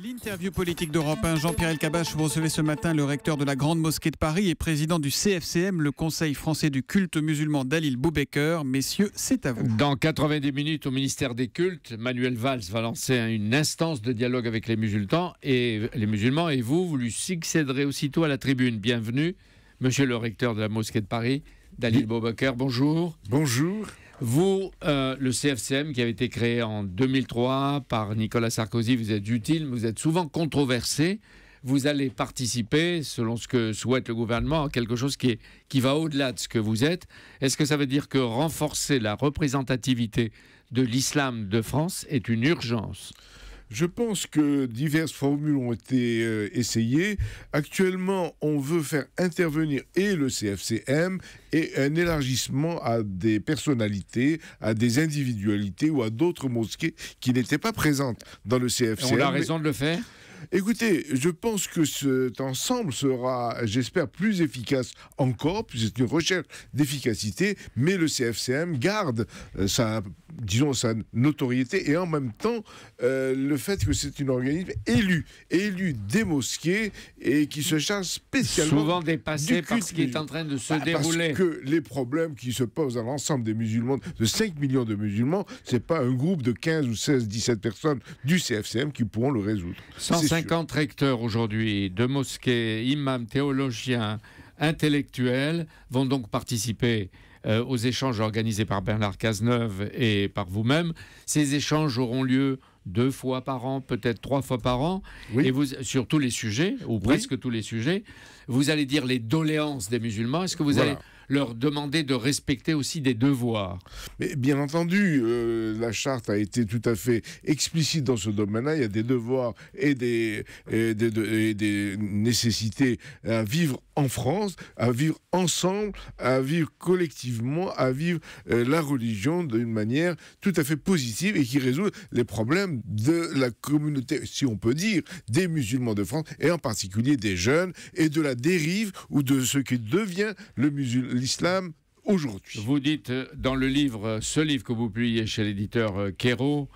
L'interview politique d'Europe 1, Jean-Pierre Elkabach, vous recevez ce matin le recteur de la Grande Mosquée de Paris et président du CFCM, le Conseil français du culte musulman d'Alil Boubekeur, Messieurs, c'est à vous. Dans 90 minutes au ministère des Cultes, Manuel Valls va lancer une instance de dialogue avec les musulmans et, les musulmans et vous, vous lui succéderez aussitôt à la tribune. Bienvenue, monsieur le recteur de la Mosquée de Paris, d'Alil Boubekeur. bonjour. Bonjour. Vous, euh, le CFCM qui avait été créé en 2003 par Nicolas Sarkozy, vous êtes utile, vous êtes souvent controversé. Vous allez participer, selon ce que souhaite le gouvernement, à quelque chose qui va au-delà de ce que vous êtes. Est-ce que ça veut dire que renforcer la représentativité de l'islam de France est une urgence je pense que diverses formules ont été euh, essayées. Actuellement, on veut faire intervenir et le CFCM et un élargissement à des personnalités, à des individualités ou à d'autres mosquées qui n'étaient pas présentes dans le CFCM. on a raison de le faire Écoutez, je pense que cet ensemble sera, j'espère, plus efficace encore, puisque c'est une recherche d'efficacité, mais le CFCM garde euh, sa, disons, sa notoriété et en même temps euh, le fait que c'est un organisme élu, élu des mosquées et qui se charge spécialement. Souvent dépassé par ce qui est en train de se bah, dérouler. Parce que les problèmes qui se posent à l'ensemble des musulmans, de 5 millions de musulmans, c'est pas un groupe de 15 ou 16, 17 personnes du CFCM qui pourront le résoudre. 50 recteurs aujourd'hui de mosquées, imams, théologiens, intellectuels vont donc participer euh, aux échanges organisés par Bernard Cazeneuve et par vous-même. Ces échanges auront lieu deux fois par an, peut-être trois fois par an, et vous, sur tous les sujets, ou presque tous les sujets. Vous allez dire les doléances des musulmans. Est-ce que vous allez leur demander de respecter aussi des devoirs. Mais bien entendu, euh, la charte a été tout à fait explicite dans ce domaine-là. Il y a des devoirs et des, des, nécessités à vivre en France, à vivre ensemble, à vivre collectivement, à vivre euh, la religion d'une manière tout à fait positive et qui résout les problèmes de la communauté, si on peut dire, des musulmans de France et en particulier des jeunes et de la dérive ou de ce qui devient le musulman l'islam aujourd'hui. Vous dites euh, dans le livre, euh, ce livre que vous publiez chez l'éditeur Quérault,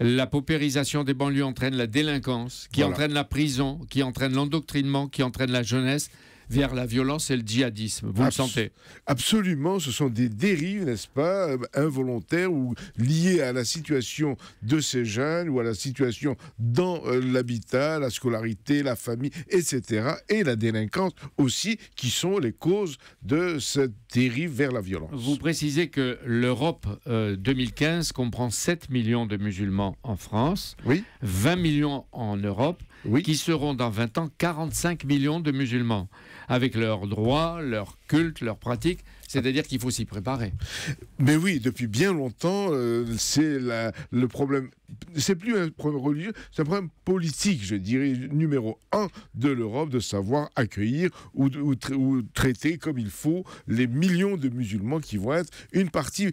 euh, la paupérisation des banlieues entraîne la délinquance, qui entraîne la prison, qui entraîne l'endoctrinement, qui entraîne la jeunesse, vers la violence et le djihadisme. Vous le sentez Absolument, ce sont des dérives, n'est-ce pas, euh, involontaires ou liées à la situation de ces jeunes ou à la situation dans euh, l'habitat, la scolarité, la famille, etc. Et la délinquance aussi, qui sont les causes de cette dérive vers la violence. Vous précisez que l'Europe 2015 euh, comprend 7 millions de musulmans en France, oui. 20 millions en Europe, qui seront dans 20 ans 45 millions de musulmans avec leurs droits, leurs cultes, leurs pratiques. C'est-à-dire qu'il faut s'y préparer. Mais oui, depuis bien longtemps, euh, c'est le problème. C'est plus un problème religieux, c'est un problème politique, je dirais, numéro un de l'Europe, de savoir accueillir ou, ou, traiter comme il faut les millions de musulmans qui vont être une partie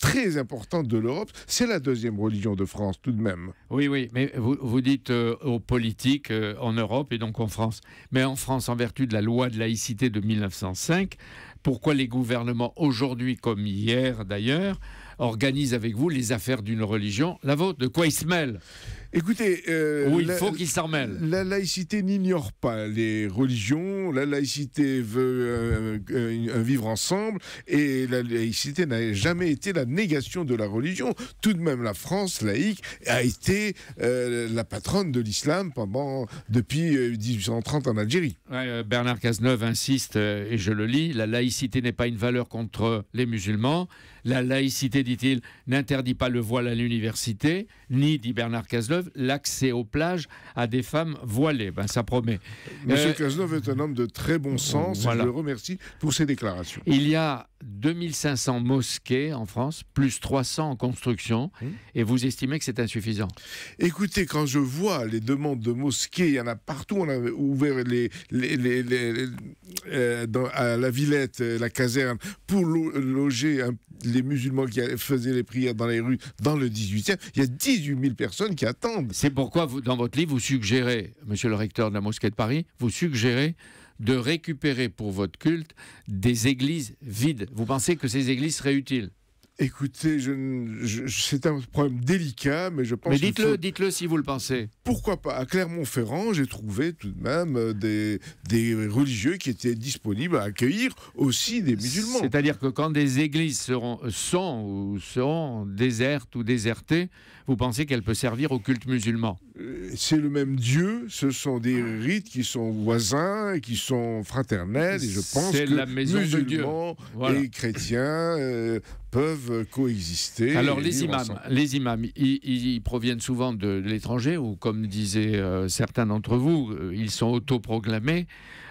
très importante de l'Europe. C'est la deuxième religion de France, tout de même. Oui, oui, mais vous, dites euh, aux politiques euh, en Europe et donc en France. Mais en France, en vertu de la loi de laïcité de 1905, pourquoi les gouvernements, aujourd'hui comme hier d'ailleurs, organisent avec vous les affaires d'une religion, la vôtre, de quoi ils se mêlent Écoutez, euh, il faut qu'ils s'en La laïcité n'ignore pas les religions. La laïcité veut euh, euh, vivre ensemble, et la laïcité n'a jamais été la négation de la religion. Tout de même, la France laïque a été la patronne de l'islam pendant depuis 1830 en Algérie. Bernard Cazeneuve insiste, et je le lis la laïcité n'est pas une valeur contre les musulmans. La laïcité, dit-il, n'interdit pas le voile à l'université, ni dit Bernard Cazeneuve l'accès aux plages à des femmes voilées. Ben, ça promet. Monsieur euh, est un homme de très bon sens. je le remercie pour ses déclarations. Il y a 2500 mosquées en France, plus 300 en construction, mmh. et vous estimez que c'est insuffisant Écoutez, quand je vois les demandes de mosquées, il y en a partout, on a ouvert euh, la Villette, euh, la caserne, pour loger les musulmans qui faisaient les prières dans les rues dans le 18e. Il y a 18 000 personnes qui attendent. C'est pourquoi, dans votre livre, vous suggérez, monsieur le recteur de la mosquée de Paris, vous suggérez de récupérer pour votre culte des églises vides. Vous pensez que ces églises seraient utiles Écoutez, je, c'est un problème délicat, mais je pense. Mais dites-le, dites-le si vous le pensez. Pourquoi pas À Clermont-Ferrand, j'ai trouvé tout de même euh, des, des, religieux qui étaient disponibles à accueillir aussi des musulmans. C'est-à-dire que quand des églises seront, sont ou seront désertes ou désertées, vous pensez qu'elles peuvent servir au culte musulman c'est le même Dieu, ce sont des rites qui sont voisins, qui sont fraternels, et je pense que la maison musulmans Dieu. et chrétiens euh, peuvent coexister. Alors les imams, les imams, ils, proviennent souvent de l'étranger, ou comme disaient euh, certains d'entre vous, euh, ils sont autoproclamés.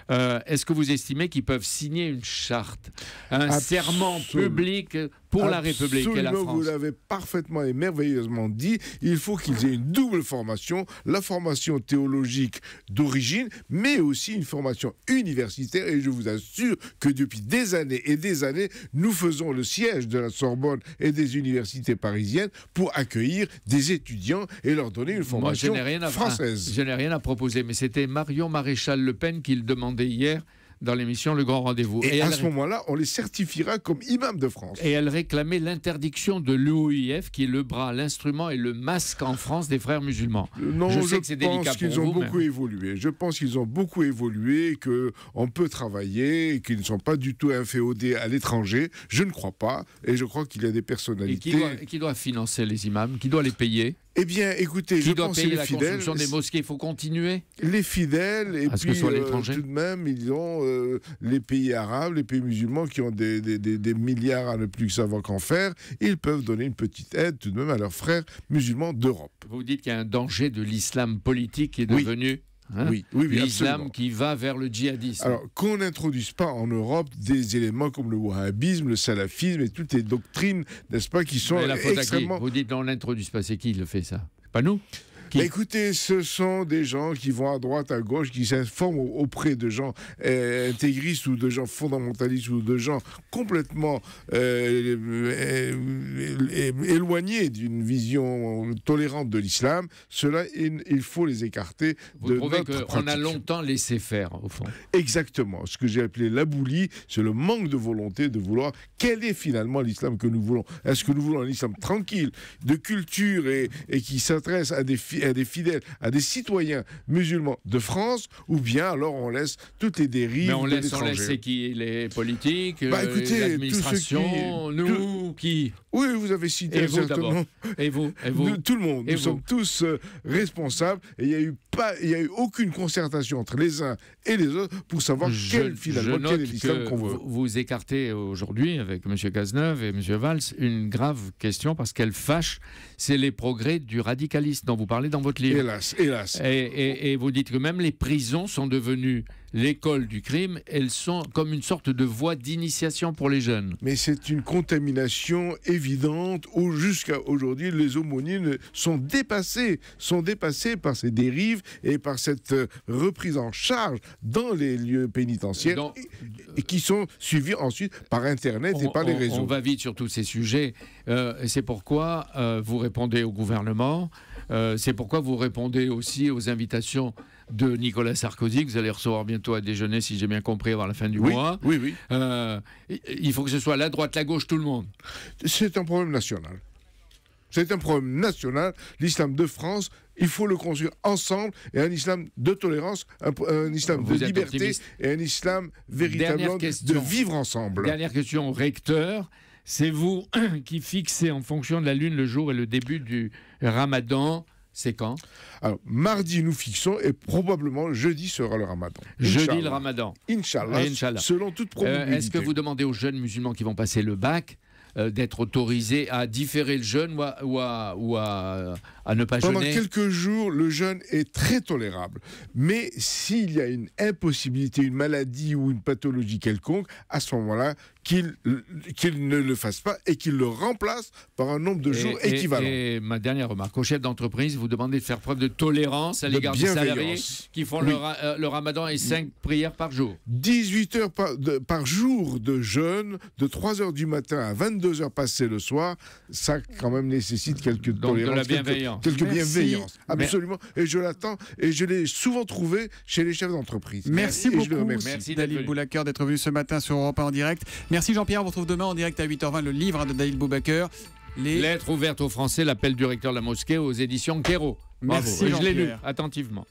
Est-ce que vous estimez qu'ils peuvent signer une charte, un serment public pour la République et la France. Vous l'avez parfaitement et merveilleusement dit. Il faut qu'ils aient une double formation, la formation théologique d'origine, mais aussi une formation universitaire. Et je vous assure que depuis des années et des années, nous faisons le siège de la Sorbonne et des universités parisiennes pour accueillir des étudiants et leur donner une formation française. je n'ai rien à proposer, mais c'était Marion Maréchal Le Pen qui le demandait hier dans l'émission Le Grand Rendez-vous. Et, à ce moment-là, on les certifiera comme imams de France. Et elle réclamait l'interdiction de l'UOIF, qui est le bras, l'instrument et le masque en France des frères musulmans. Euh, non, je, sais que c'est délicat qu'ils ont beaucoup évolué. Je pense qu'ils ont beaucoup évolué, que on peut travailler, qu'ils ne sont pas du tout inféodés à l'étranger. Je ne crois pas, et je crois qu'il y a des personnalités. Et qui doit financer les imams Qui doit les payer eh bien, écoutez, je pense que les la fidèles, construction des mosquées, il faut continuer. Les fidèles et puis euh, tout de même, ils ont euh, les pays arabes, les pays musulmans qui ont des, milliards à ne plus savoir qu'en faire. Ils peuvent donner une petite aide tout de même à leurs frères musulmans d'Europe. Vous dites qu'il y a un danger de l'islam politique qui est devenu Hein oui, oui, oui L'islam qui va vers le djihadisme. Alors, qu'on n'introduise pas en Europe des éléments comme le wahhabisme, le salafisme et toutes les doctrines, n'est-ce pas, qui sont à la extrêmement... Vous dites, qu'on n'introduise pas, c'est qui le fait ça Pas nous bah, écoutez, ce sont des gens qui vont à droite, à gauche, qui s'informent auprès de gens euh, intégristes ou de gens fondamentalistes ou de gens complètement euh, euh, éloignés d'une vision tolérante de l'islam. Cela, il faut les écarter Vous trouvez qu'on a longtemps laissé faire, au fond. Exactement. Ce que j'ai appelé l'abouli, c'est le manque de volonté de vouloir quel est finalement l'islam que nous voulons. Est-ce que nous voulons un islam tranquille, de culture et, qui s'intéresse à des filles à des fidèles, à des citoyens musulmans de France, ou bien alors on laisse toutes les dérives. Mais on laisse, on laisse qui les politiques, les bah, euh, l'administration, nous, qui Oui, vous avez cité et vous, Et vous, Nous, tout le monde. nous sommes tous euh, responsables. Et il n'y a eu pas, il y a eu aucune concertation entre les uns et les autres pour savoir quel finalement quel qu'on veut. Vous écartez aujourd'hui avec M. Cazeneuve et M. Valls une grave question parce qu'elle fâche, c'est les progrès du radicalisme dont vous parlez dans votre livre. Hélas, hélas. Et, vous dites que même les prisons sont devenues l'école du crime. Elles sont comme une sorte de voie d'initiation pour les jeunes. Mais c'est une contamination évidente où jusqu'à aujourd'hui, les aumôniers sont dépassés, sont dépassés par ces dérives et par cette euh, reprise en charge dans les lieux pénitentiaires et, qui sont suivis ensuite par Internet et par les réseaux. On va vite sur tous ces sujets. Euh, c'est pourquoi euh, vous répondez au gouvernement. Euh, c'est pourquoi vous répondez aussi aux invitations de Nicolas Sarkozy, que vous allez recevoir bientôt à déjeuner, si j'ai bien compris, avant la fin du mois. Oui, oui. Euh, il faut que ce soit la droite, la gauche, tout le monde. C'est un problème national. C'est un problème national. L'islam de France, il faut le construire ensemble et un islam de tolérance, un, islam de liberté et un islam véritablement de vivre ensemble. Dernière question recteur. C'est vous qui fixez en fonction de la lune le jour et le début du ramadan. C'est quand Alors, mardi, nous fixons et probablement jeudi sera le ramadan. Jeudi, le ramadan. Inch'Allah. Selon toute euh, probabilité. Est-ce que vous demandez aux jeunes musulmans qui vont passer le bac euh, d'être autorisés à différer le jeûne ou à, ne pas jeûner Pendant quelques jours, le jeûne est très tolérable. Mais s'il y a une impossibilité, une maladie ou une pathologie quelconque, à ce moment-là, qu'il qu'il ne le fasse pas et qu'il le remplace par un nombre de jours équivalent. Et, ma dernière remarque, au chef d'entreprise, vous demandez de faire preuve de tolérance à l'égard des salariés qui font euh, le, ramadan et cinq prières par jour. 18 heures par, jour de jeûne, de 3 heures du matin à 22 heures passées le soir, ça quand même nécessite quelques Donc la bienveillance. Quelques, bienveillances. bienveillance. Absolument. Et je l'attends et je l'ai souvent trouvé chez les chefs d'entreprise. Merci, beaucoup. Merci Dalil d'être venu ce matin sur Europe en direct. Merci Jean-Pierre, on vous retrouve demain en direct à 8h20, le livre de David Boubaker. Les... Lettres ouvertes aux Français, l'appel du recteur de la mosquée aux éditions Quéro. Merci, je l'ai lu attentivement.